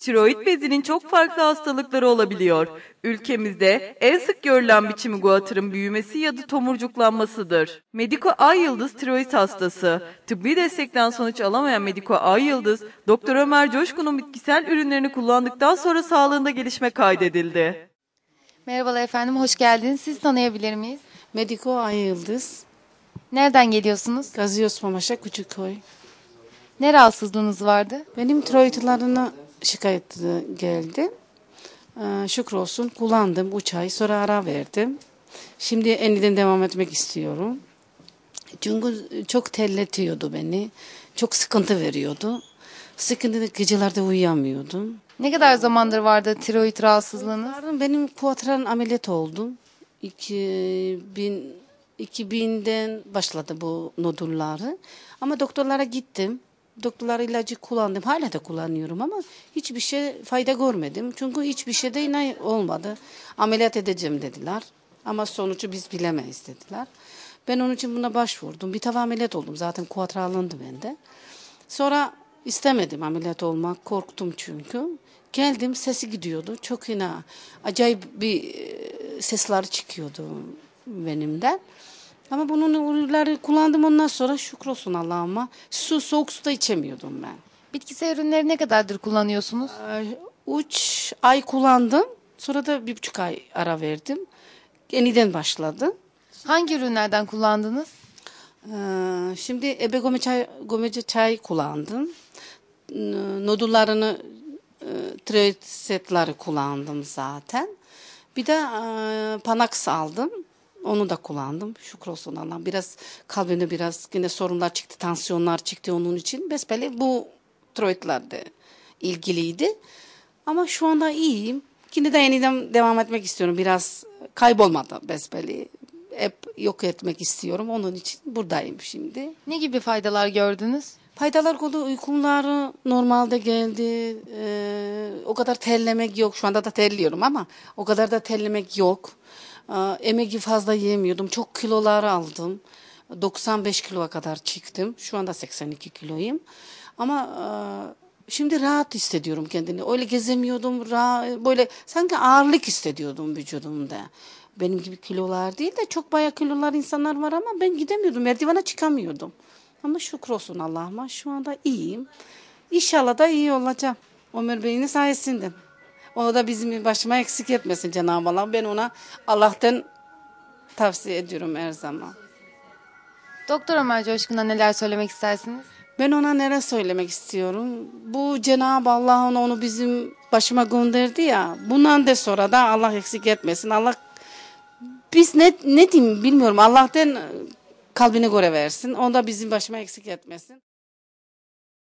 Tiroid bezinin çok farklı hastalıkları olabiliyor. Ülkemizde en sık görülen biçimi guatrın büyümesi ya da tomurcuklanmasıdır. Mediko A Yıldız tiroid hastası. Tıbbi destekten sonuç alamayan Mediko A Yıldız, Doktor Ömer Coşkun'un bitkisel ürünlerini kullandıktan sonra sağlığında gelişme kaydedildi. Merhabalar efendim, hoş geldiniz. Siz tanıyabilir miyiz? Mediko A Yıldız. Nereden geliyorsunuz? Gaziosmamaşa Küçükköy. Ne rahatsızlığınız vardı? Benim tiroidlarına Şikayet e, geldi. E, şükür olsun kullandım 3 ay sonra ara verdim. Şimdi eniden devam etmek istiyorum. Çünkü çok telletiyordu beni. Çok sıkıntı veriyordu. Sıkıntıda gecelerde uyuyamıyordum. Ne kadar zamandır vardı tiroid rahatsızlığınız? Benim kuatran ameliyat oldum. 2000 2000'den başladı bu nodulları. Ama doktorlara gittim doktorlar ilacı kullandım. Hala da kullanıyorum ama hiçbir şey fayda görmedim. Çünkü hiçbir şey de inan olmadı. Ameliyat edeceğim dediler. Ama sonucu biz bilemeyiz dediler. Ben onun için buna başvurdum. Bir tava ameliyat oldum. Zaten kuatralandı bende. Sonra istemedim ameliyat olmak. Korktum çünkü. Geldim sesi gidiyordu. Çok yine acayip bir e, sesler çıkıyordu benimden. Ama bunun ürünleri kullandım ondan sonra şükür olsun Allah'ıma. Su, soğuk su da içemiyordum ben. Bitkisel ürünleri ne kadardır kullanıyorsunuz? Ee, üç ay kullandım. Sonra da bir buçuk ay ara verdim. Yeniden başladım. Hangi ürünlerden kullandınız? Ee, şimdi ebe çay, gomece çay kullandım. Nodullarını, e, setleri kullandım zaten. Bir de e, panaks aldım. Onu da kullandım. şu olsun Allah'ım. Biraz kalbimde biraz yine sorunlar çıktı. Tansiyonlar çıktı onun için. Besbelli bu troitlerde ilgiliydi. Ama şu anda iyiyim. Yine de yeniden devam etmek istiyorum. Biraz kaybolmadı besbelli. Hep yok etmek istiyorum. Onun için buradayım şimdi. Ne gibi faydalar gördünüz? Faydalar oldu. Uykumlar normalde geldi. Ee, o kadar terlemek yok. Şu anda da terliyorum ama o kadar da terlemek yok. Emeği fazla yemiyordum. Çok kilolar aldım. 95 kiloya kadar çıktım. Şu anda 82 kiloyum. Ama şimdi rahat hissediyorum kendini. Öyle gezemiyordum. böyle sanki ağırlık hissediyordum vücudumda. Benim gibi kilolar değil de çok bayağı kilolar insanlar var ama ben gidemiyordum. Merdivana çıkamıyordum. Ama şükür olsun Allah'ıma şu anda iyiyim. İnşallah da iyi olacağım. Ömer Bey'in sayesinde. Onu da bizim başıma eksik etmesin Cenab-ı Allah. Ben ona Allah'tan tavsiye ediyorum her zaman. Doktor Ömer Coşkun'a neler söylemek istersiniz? Ben ona neler söylemek istiyorum? Bu Cenab-ı Allah onu, onu bizim başıma gönderdi ya. Bundan da sonra da Allah eksik etmesin. Allah biz ne, ne diyeyim bilmiyorum. Allah'tan kalbine göre versin. Onu da bizim başıma eksik etmesin.